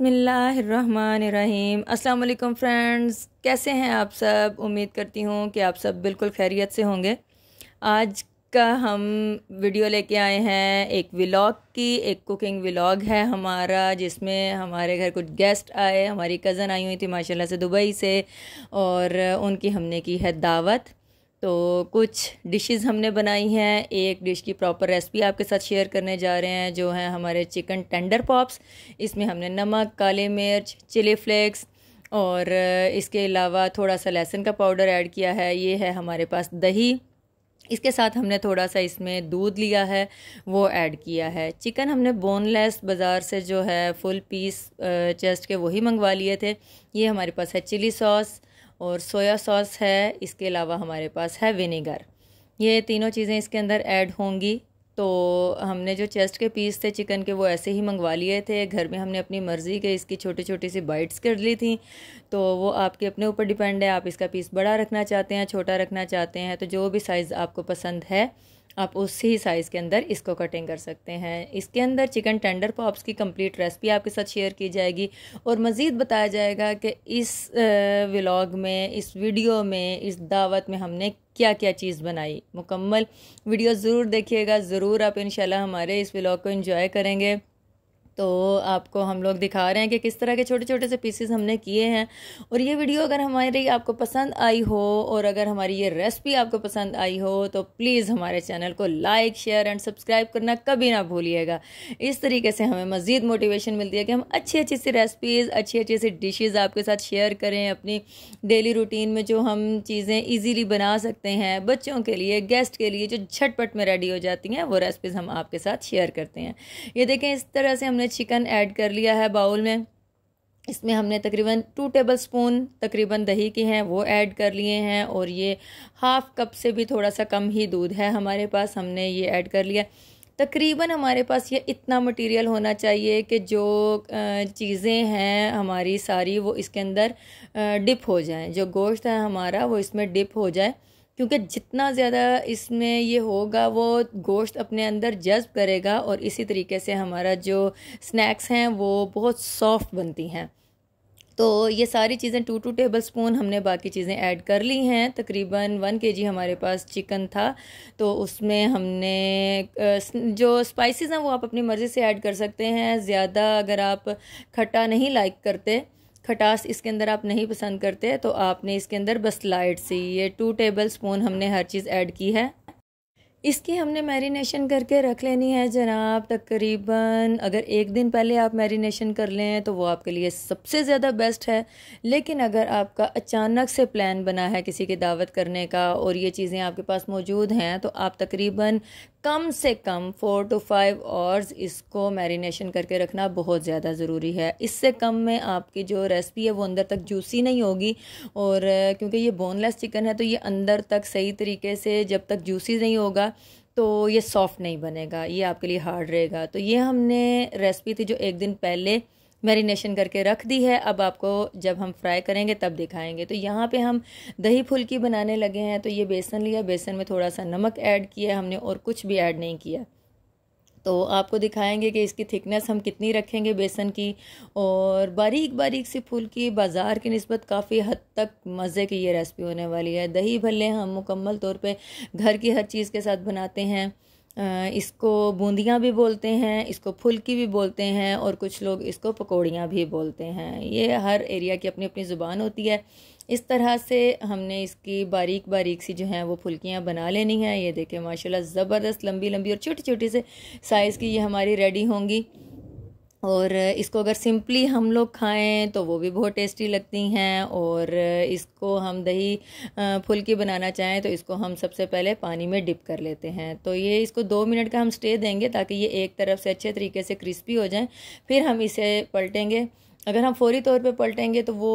बसमिल्लाम अल्लाम फ्रेंड्स कैसे हैं आप सब उम्मीद करती हूँ कि आप सब बिल्कुल खैरियत से होंगे आज का हम वीडियो लेके आए हैं एक व्लॉग की एक कुकिंग व्लॉग है हमारा जिसमें हमारे घर कुछ गेस्ट आए हमारी कज़न आई हुई थी माशाल्लाह से दुबई से और उनकी हमने की है दावत तो कुछ डिशेस हमने बनाई हैं एक डिश की प्रॉपर रेसिपी आपके साथ शेयर करने जा रहे हैं जो हैं हमारे चिकन टेंडर पॉप्स इसमें हमने नमक काले मिर्च चिली फ्लेक्स और इसके अलावा थोड़ा सा लहसुन का पाउडर ऐड किया है ये है हमारे पास दही इसके साथ हमने थोड़ा सा इसमें दूध लिया है वो ऐड किया है चिकन हमने बोनलेस बाज़ार से जो है फुल पीस चेस्ट के वही मंगवा लिए थे ये हमारे पास है चिली सॉस और सोया सॉस है इसके अलावा हमारे पास है विनेगर ये तीनों चीज़ें इसके अंदर ऐड होंगी तो हमने जो चेस्ट के पीस थे चिकन के वो ऐसे ही मंगवा लिए थे घर में हमने अपनी मर्ज़ी के इसकी छोटी छोटी सी बाइट्स कर ली थी तो वो आपके अपने ऊपर डिपेंड है आप इसका पीस बड़ा रखना चाहते हैं छोटा रखना चाहते हैं तो जो भी साइज़ आपको पसंद है आप उसी साइज़ के अंदर इसको कटिंग कर सकते हैं इसके अंदर चिकन टेंडर पॉप्स की कंप्लीट रेसिपी आपके साथ शेयर की जाएगी और मज़ीद बताया जाएगा कि इस व्लॉग में इस वीडियो में इस दावत में हमने क्या क्या चीज़ बनाई मुकम्मल वीडियो ज़रूर देखिएगा ज़रूर आप इन हमारे इस व्लॉग को इन्जॉय करेंगे तो आपको हम लोग दिखा रहे हैं कि किस तरह के छोटे छोटे से पीसेस हमने किए हैं और ये वीडियो अगर हमारी आपको पसंद आई हो और अगर हमारी ये रेसिपी आपको पसंद आई हो तो प्लीज़ हमारे चैनल को लाइक शेयर एंड सब्सक्राइब करना कभी ना भूलिएगा इस तरीके से हमें मज़ीद मोटिवेशन मिलती है कि हम अच्छी अच्छी सी रेसिपीज़ अच्छी अच्छी सी डिशेज़ आपके साथ शेयर करें अपनी डेली रूटीन में जो हम चीज़ें ईजीली बना सकते हैं बच्चों के लिए गेस्ट के लिए जो झटपट में रेडी हो जाती हैं वो रेसिपीज़ हम आपके साथ शेयर करते हैं ये देखें इस तरह से हमने हमने चिकन ऐड कर लिया है बाउल में इसमें हमने तकरीबन टू टेबल स्पून तकरीबन दही के हैं वो ऐड कर लिए हैं और ये हाफ़ कप से भी थोड़ा सा कम ही दूध है हमारे पास हमने ये ऐड कर लिया तकरीबन हमारे पास ये इतना मटेरियल होना चाहिए कि जो चीज़ें हैं हमारी सारी वो इसके अंदर डिप हो जाएं जो गोश्त है हमारा वो इसमें डिप हो जाए क्योंकि जितना ज़्यादा इसमें ये होगा वो गोश्त अपने अंदर जज्ब करेगा और इसी तरीके से हमारा जो स्नैक्स हैं वो बहुत सॉफ्ट बनती हैं तो ये सारी चीज़ें टू टू टेबल स्पून हमने बाकी चीज़ें ऐड कर ली हैं तकरीबन वन के जी हमारे पास चिकन था तो उसमें हमने जो स्पाइसेस हैं वो आप अपनी मर्ज़ी से ऐड कर सकते हैं ज़्यादा अगर आप खट्टा नहीं लाइक करते खटास इसके अंदर आप नहीं पसंद करते तो आपने इसके अंदर बस लाइट सी ये टू टेबल स्पून हमने हर चीज़ ऐड की है इसकी हमने मैरिनेशन करके रख लेनी है जनाब तकरीबन अगर एक दिन पहले आप मैरिनेशन कर लें तो वो आपके लिए सबसे ज़्यादा बेस्ट है लेकिन अगर आपका अचानक से प्लान बना है किसी की दावत करने का और ये चीज़ें आपके पास मौजूद हैं तो आप तकरीबन कम से कम फ़ोर टू फाइव आवर्स इसको मैरिनेशन करके रखना बहुत ज़्यादा ज़रूरी है इससे कम में आपकी जो रेसिपी है वो अंदर तक जूसी नहीं होगी और क्योंकि ये बोनलेस चिकन है तो ये अंदर तक सही तरीके से जब तक जूसी नहीं होगा तो ये सॉफ़्ट नहीं बनेगा ये आपके लिए हार्ड रहेगा तो ये हमने रेसिपी थी जो एक दिन पहले मैरिनेशन करके रख दी है अब आपको जब हम फ्राई करेंगे तब दिखाएंगे तो यहाँ पे हम दही फुल्की बनाने लगे हैं तो ये बेसन लिया बेसन में थोड़ा सा नमक ऐड किया हमने और कुछ भी ऐड नहीं किया तो आपको दिखाएंगे कि इसकी थिकनेस हम कितनी रखेंगे बेसन की और बारीक बारीक सी फुल्की बाज़ार की नस्बत काफ़ी हद तक मज़े की ये रेसिपी होने वाली है दही भल्ले हम मुकम्मल तौर पे घर की हर चीज़ के साथ बनाते हैं इसको बूंदियाँ भी बोलते हैं इसको फुलकी भी बोलते हैं और कुछ लोग इसको पकौड़ियाँ भी बोलते हैं ये हर एरिया की अपनी अपनी ज़ुबान होती है इस तरह से हमने इसकी बारीक बारीक सी जो हैं वो फुल्कियाँ बना लेनी हैं ये देखें माशाल्लाह ज़बरदस्त लंबी लंबी और छोटी छोटी से साइज़ की ये हमारी रेडी होंगी और इसको अगर सिंपली हम लोग खाएं तो वो भी बहुत टेस्टी लगती हैं और इसको हम दही फुल्की बनाना चाहें तो इसको हम सबसे पहले पानी में डिप कर लेते हैं तो ये इसको दो मिनट का हम स्टे देंगे ताकि ये एक तरफ से अच्छे तरीके से क्रिस्पी हो जाए फिर हम इसे पलटेंगे अगर हम फौरी तौर पे पलटेंगे तो वो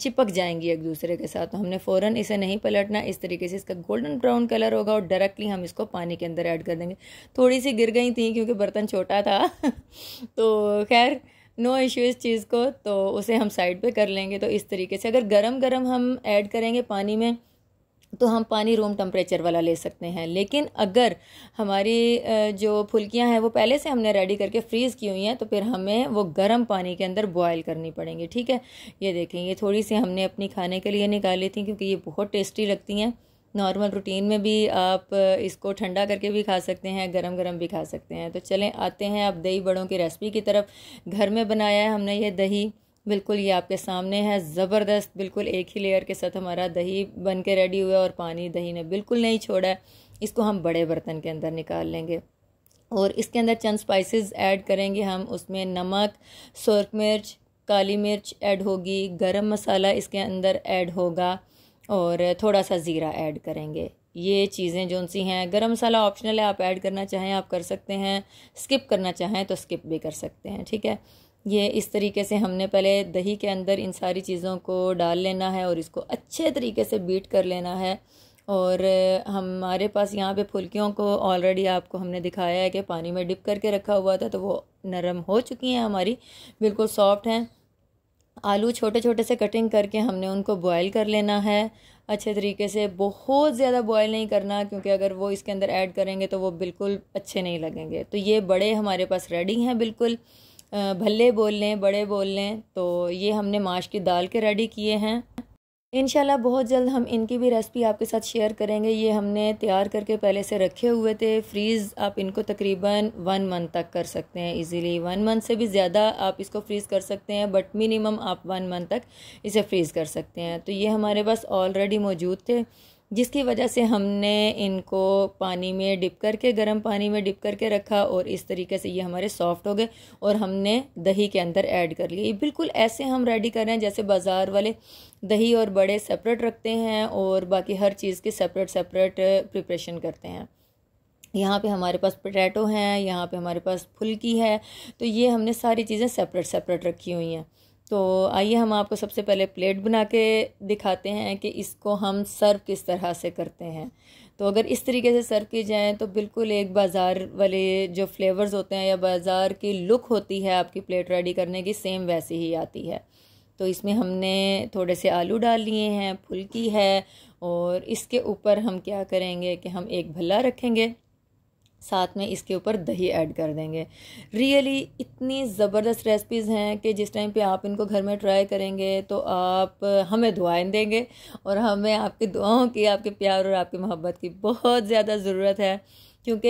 चिपक जाएंगी एक दूसरे के साथ तो हमने फ़ौर इसे नहीं पलटना इस तरीके से इसका गोल्डन ब्राउन कलर होगा और डायरेक्टली हम इसको पानी के अंदर ऐड कर देंगे थोड़ी सी गिर गई थी क्योंकि बर्तन छोटा था तो खैर नो इशू इस चीज़ को तो उसे हम साइड पे कर लेंगे तो इस तरीके से अगर गरम गरम हम ऐड करेंगे पानी में तो हम पानी रूम टेम्परेचर वाला ले सकते हैं लेकिन अगर हमारी जो फुल्कियाँ हैं वो पहले से हमने रेडी करके फ्रीज़ की हुई हैं तो फिर हमें वो गर्म पानी के अंदर बॉयल करनी पड़ेंगी ठीक है ये देखें ये थोड़ी सी हमने अपनी खाने के लिए निकाली थी क्योंकि ये बहुत टेस्टी लगती हैं नॉर्मल रूटीन में भी आप इसको ठंडा करके भी खा सकते हैं गरम गरम भी खा सकते हैं तो चलें आते हैं अब दही बड़ों की रेसिपी की तरफ घर में बनाया है हमने ये दही बिल्कुल ये आपके सामने है ज़बरदस्त बिल्कुल एक ही लेयर के साथ हमारा दही बन के रेडी हुआ और पानी दही ने बिल्कुल नहीं छोड़ा है इसको हम बड़े बर्तन के अंदर निकाल लेंगे और इसके अंदर चंद स्पाइसेस ऐड करेंगे हम उसमें नमक सुरख मिर्च काली मिर्च ऐड होगी गरम मसाला इसके अंदर ऐड होगा और थोड़ा सा ज़ीरा ऐड करेंगे ये चीज़ें जो सी हैं गरम मसाला ऑप्शनल है आप ऐड करना चाहें आप कर सकते हैं स्किप करना चाहें तो स्किप भी कर सकते हैं ठीक है ये इस तरीके से हमने पहले दही के अंदर इन सारी चीज़ों को डाल लेना है और इसको अच्छे तरीके से बीट कर लेना है और हमारे पास यहाँ पे फुलकियों को ऑलरेडी आपको हमने दिखाया है कि पानी में डिप करके रखा हुआ था तो वो नरम हो चुकी हैं हमारी बिल्कुल सॉफ्ट हैं आलू छोटे छोटे से कटिंग करके हमने उनको बॉयल कर लेना है अच्छे तरीके से बहुत ज़्यादा बॉयल नहीं करना क्योंकि अगर वो इसके अंदर ऐड करेंगे तो वो बिल्कुल अच्छे नहीं लगेंगे तो ये बड़े हमारे पास रेडी हैं बिल्कुल भल्ले बोल लें बड़े बोल लें तो ये हमने माश की दाल के रेडी किए हैं इन बहुत जल्द हम इनकी भी रेसिपी आपके साथ शेयर करेंगे ये हमने तैयार करके पहले से रखे हुए थे फ्रीज़ आप इनको तकरीबन वन मंथ तक कर सकते हैं इजीली वन मंथ से भी ज़्यादा आप इसको फ्रीज़ कर सकते हैं बट मिनिमम आप वन मंथ तक इसे फ्रीज़ कर सकते हैं तो ये हमारे पास ऑलरेडी मौजूद थे जिसकी वजह से हमने इनको पानी में डिप करके गर्म पानी में डिप करके रखा और इस तरीके से ये हमारे सॉफ्ट हो गए और हमने दही के अंदर ऐड कर लिए बिल्कुल ऐसे हम रेडी कर रहे हैं जैसे बाज़ार वाले दही और बड़े सेपरेट रखते हैं और बाकी हर चीज़ के सेपरेट सेपरेट प्रिपरेशन करते हैं यहाँ पे हमारे पास पोटैटो हैं यहाँ पे हमारे पास फुल्की है तो ये हमने सारी चीज़ें सेपरेट सेपरेट रखी हुई हैं तो आइए हम आपको सबसे पहले प्लेट बना के दिखाते हैं कि इसको हम सर्व किस तरह से करते हैं तो अगर इस तरीके से सर्व की जाए तो बिल्कुल एक बाज़ार वाले जो फ्लेवर्स होते हैं या बाज़ार की लुक होती है आपकी प्लेट रेडी करने की सेम वैसी ही आती है तो इसमें हमने थोड़े से आलू डाल लिए हैं फुल्की है और इसके ऊपर हम क्या करेंगे कि हम एक भल्ला रखेंगे साथ में इसके ऊपर दही ऐड कर देंगे रियली इतनी ज़बरदस्त रेसिपीज़ हैं कि जिस टाइम पे आप इनको घर में ट्राई करेंगे तो आप हमें दुआएं देंगे और हमें आपकी दुआओं की आपके प्यार और आपकी मोहब्बत की बहुत ज़्यादा ज़रूरत है क्योंकि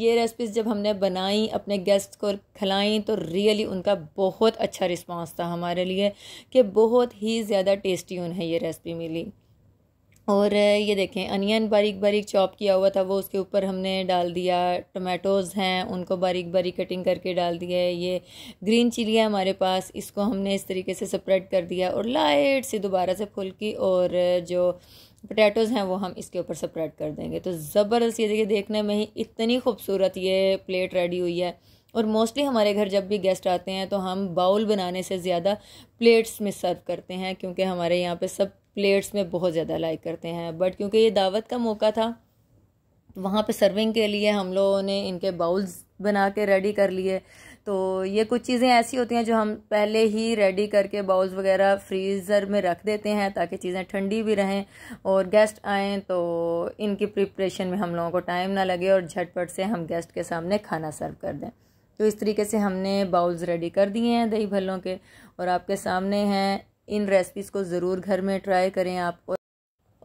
ये रेसिपीज़ जब हमने बनाई अपने गेस्ट को खिलाई तो रियली उनका बहुत अच्छा रिस्पांस था हमारे लिए कि बहुत ही ज़्यादा टेस्टी उन्हें ये रेसिपी मिली और ये देखें अनियन बारीक बारीक चॉप किया हुआ था वो उसके ऊपर हमने डाल दिया टमाटोज़ हैं उनको बारीक बारीक कटिंग करके डाल दिया है ये ग्रीन चिली है हमारे पास इसको हमने इस तरीके से स्प्रेड कर दिया और लाइट से दोबारा से की और जो पोटैटोज़ हैं वो हम इसके ऊपर स्प्रेड कर देंगे तो ज़बरदस्त ये देखिए देखने में ही इतनी खूबसूरत ये प्लेट रेडी हुई है और मोस्टली हमारे घर जब भी गेस्ट आते हैं तो हम बाउल बनाने से ज़्यादा प्लेट्स में सर्व करते हैं क्योंकि हमारे यहाँ पे सब प्लेट्स में बहुत ज़्यादा लाइक करते हैं बट क्योंकि ये दावत का मौका था तो वहाँ पे सर्विंग के लिए हम लोगों ने इनके बाउल्स बना के रेडी कर लिए तो ये कुछ चीज़ें ऐसी होती हैं जो हम पहले ही रेडी करके बाउल्स वगैरह फ्रीज़र में रख देते हैं ताकि चीज़ें ठंडी भी रहें और गेस्ट आएँ तो इनकी प्रिपरेशन में हम लोगों को टाइम ना लगे और झटपट से हम गेस्ट के सामने खाना सर्व कर दें तो इस तरीके से हमने बाउल्स रेडी कर दिए हैं दही भल्लों के और आपके सामने हैं इन रेसिपीज़ को ज़रूर घर में ट्राई करें आप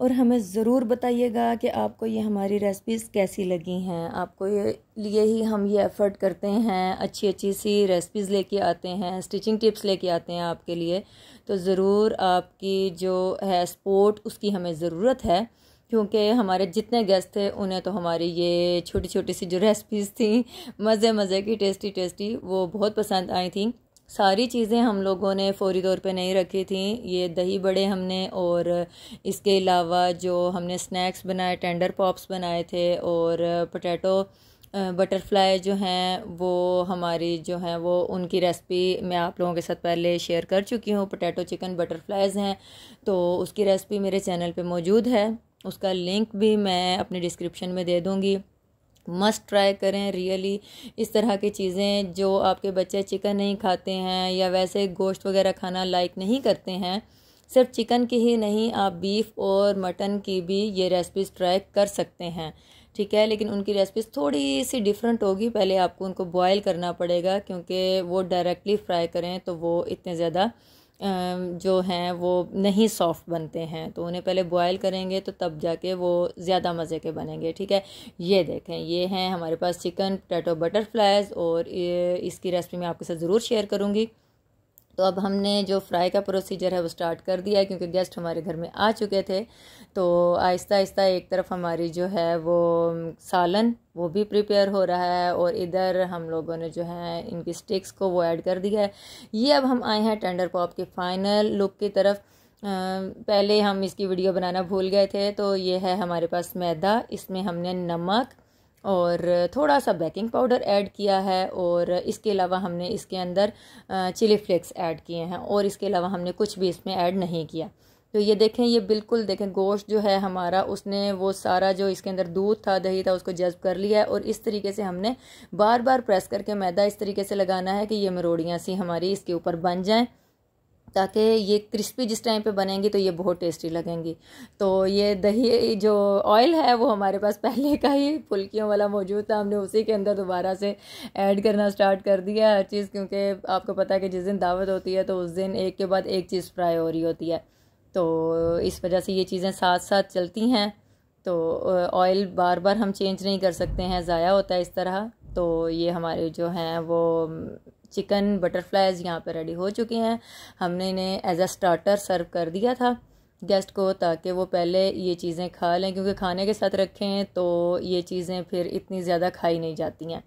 और हमें ज़रूर बताइएगा कि आपको ये हमारी रेसिपीज़ कैसी लगी हैं आपको ये लिए ही हम ये एफ़र्ट करते हैं अच्छी अच्छी सी रेसिपीज़ लेके आते हैं स्टिचिंग टिप्स लेके आते हैं आपके लिए तो ज़रूर आपकी जो है सपोर्ट उसकी हमें ज़रूरत है क्योंकि हमारे जितने गेस्ट थे उन्हें तो हमारी ये छोटी छोटी सी जो रेसिपीज़ थी मज़े मज़े की टेस्टी टेस्टी वो बहुत पसंद आई थी सारी चीज़ें हम लोगों ने फौरी तौर पे नहीं रखी थी ये दही बड़े हमने और इसके अलावा जो हमने स्नैक्स बनाए टेंडर पॉप्स बनाए थे और पोटैटो बटरफ्लाई जो हैं वो हमारी जो हैं वो उनकी रेसिपी मैं आप लोगों के साथ पहले शेयर कर चुकी हूँ पोटैटो चिकन बटरफ्लाइज़ हैं तो उसकी रेसिपी मेरे चैनल पे मौजूद है उसका लिंक भी मैं अपने डिस्क्रिप्शन में दे दूँगी मस्ट ट्राई करें रियली इस तरह की चीज़ें जो आपके बच्चे चिकन नहीं खाते हैं या वैसे गोश्त वगैरह खाना लाइक नहीं करते हैं सिर्फ चिकन की ही नहीं आप बीफ और मटन की भी ये रेसिपीज़ ट्राई कर सकते हैं ठीक है लेकिन उनकी रेसिपीज़ थोड़ी सी डिफरेंट होगी पहले आपको उनको बॉयल करना पड़ेगा क्योंकि वो डायरेक्टली फ्राई करें तो वो इतने ज़्यादा जो हैं वो नहीं सॉफ़्ट बनते हैं तो उन्हें पहले बॉयल करेंगे तो तब जाके वो ज़्यादा मज़े के बनेंगे ठीक है ये देखें ये हैं हमारे पास चिकन पटेटो बटरफ्लाइज़ और इसकी रेसिपी मैं आपके साथ ज़रूर शेयर करूँगी तो अब हमने जो फ्राई का प्रोसीजर है वो स्टार्ट कर दिया है क्योंकि गेस्ट हमारे घर में आ चुके थे तो आहिस्ता आहिस्ता एक तरफ हमारी जो है वो सालन वो भी प्रिपेयर हो रहा है और इधर हम लोगों ने जो है इनकी स्टिक्स को वो ऐड कर दिया है ये अब हम आए हैं टेंडर पॉप के फाइनल लुक की तरफ पहले हम इसकी वीडियो बनाना भूल गए थे तो ये है हमारे पास मैदा इसमें हमने नमक और थोड़ा सा बेकिंग पाउडर ऐड किया है और इसके अलावा हमने इसके अंदर चिली फ्लेक्स ऐड किए हैं और इसके अलावा हमने कुछ भी इसमें ऐड नहीं किया तो ये देखें ये बिल्कुल देखें गोश्त जो है हमारा उसने वो सारा जो इसके अंदर दूध था दही था उसको जज्ब कर लिया है और इस तरीके से हमने बार बार प्रेस करके मैदा इस तरीके से लगाना है कि ये मरोड़ियाँ सी हमारी इसके ऊपर बन जाएँ ताकि ये क्रिस्पी जिस टाइम पे बनेंगी तो ये बहुत टेस्टी लगेंगी तो ये दही जो ऑयल है वो हमारे पास पहले का ही फुल्कियों वाला मौजूद था हमने उसी के अंदर दोबारा से ऐड करना स्टार्ट कर दिया हर चीज़ क्योंकि आपको पता है कि जिस दिन दावत होती है तो उस दिन एक के बाद एक चीज़ फ्राई हो रही होती है तो इस वजह से ये चीज़ें साथ साथ चलती हैं तो ऑयल बार बार हम चेंज नहीं कर सकते हैं ज़ाया होता है इस तरह तो ये हमारे जो हैं वो चिकन बटरफ्लाइज यहाँ पर रेडी हो चुके हैं हमने इन्हें एज अ स्टार्टर सर्व कर दिया था गेस्ट को ताकि वो पहले ये चीज़ें खा लें क्योंकि खाने के साथ रखें तो ये चीज़ें फिर इतनी ज़्यादा खाई नहीं जाती हैं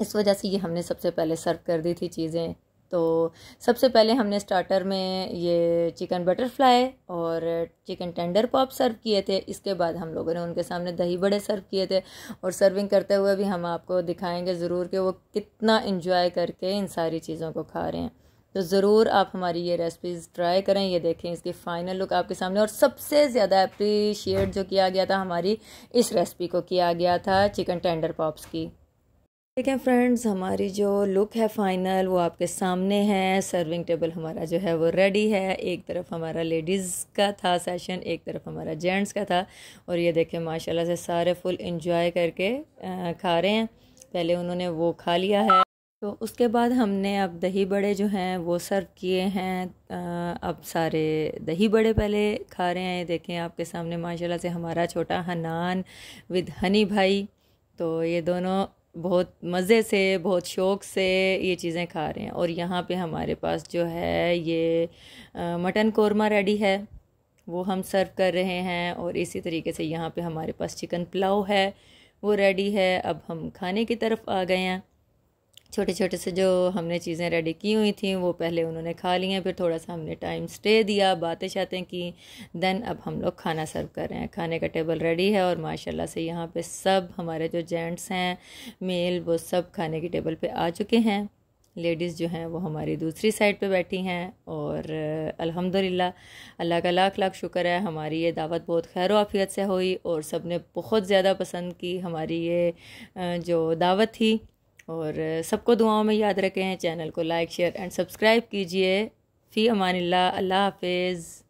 इस वजह से ये हमने सबसे पहले सर्व कर दी थी चीज़ें तो सबसे पहले हमने स्टार्टर में ये चिकन बटरफ्लाई और चिकन टेंडर पॉप सर्व किए थे इसके बाद हम लोगों ने उनके सामने दही बड़े सर्व किए थे और सर्विंग करते हुए भी हम आपको दिखाएंगे ज़रूर कि वो कितना इन्जॉय करके इन सारी चीज़ों को खा रहे हैं तो ज़रूर आप हमारी ये रेसिपीज़ ट्राई करें ये देखें इसकी फ़ाइनल लुक आपके सामने और सबसे ज़्यादा अप्रीशिएट जो किया गया था हमारी इस रेसिपी को किया गया था चिकन टेंडर पॉप्स की देखें फ्रेंड्स हमारी जो लुक है फाइनल वो आपके सामने है सर्विंग टेबल हमारा जो है वो रेडी है एक तरफ हमारा लेडीज़ का था सेशन एक तरफ हमारा जेंट्स का था और ये देखें माशाल्लाह से सारे फुल इंजॉय करके खा रहे हैं पहले उन्होंने वो खा लिया है तो उसके बाद हमने अब दही बड़े जो हैं वो सर्व किए हैं अब सारे दही बड़े पहले खा रहे हैं देखें आपके सामने माशाला से हमारा छोटा हनान विद हनी भाई तो ये दोनों बहुत मज़े से बहुत शौक़ से ये चीज़ें खा रहे हैं और यहाँ पे हमारे पास जो है ये मटन कौरमा रेडी है वो हम सर्व कर रहे हैं और इसी तरीके से यहाँ पे हमारे पास चिकन पुलाव है वो रेडी है अब हम खाने की तरफ आ गए हैं छोटे छोटे से जो हमने चीज़ें रेडी की हुई थी वो पहले उन्होंने खा ली हैं फिर थोड़ा सा हमने टाइम स्टे दिया बातें शातें की दैन अब हम लोग खाना सर्व कर रहे हैं खाने का टेबल रेडी है और माशाल्लाह से यहाँ पे सब हमारे जो जेंट्स हैं मेल वो सब खाने की टेबल पे आ चुके हैं लेडीज़ जो हैं वो हमारी दूसरी साइड पे बैठी हैं और अल्हम्दुलिल्लाह अल्लाह का लाख लाख शुक्र है हमारी ये दावत बहुत खैर वाफियत से हुई और सब ने बहुत ज़्यादा पसंद की हमारी ये जो दावत थी और सबको दुआओं में याद रखें चैनल को लाइक शेयर एंड सब्सक्राइब कीजिए फ़ी अमान अल्लाह हाफिज़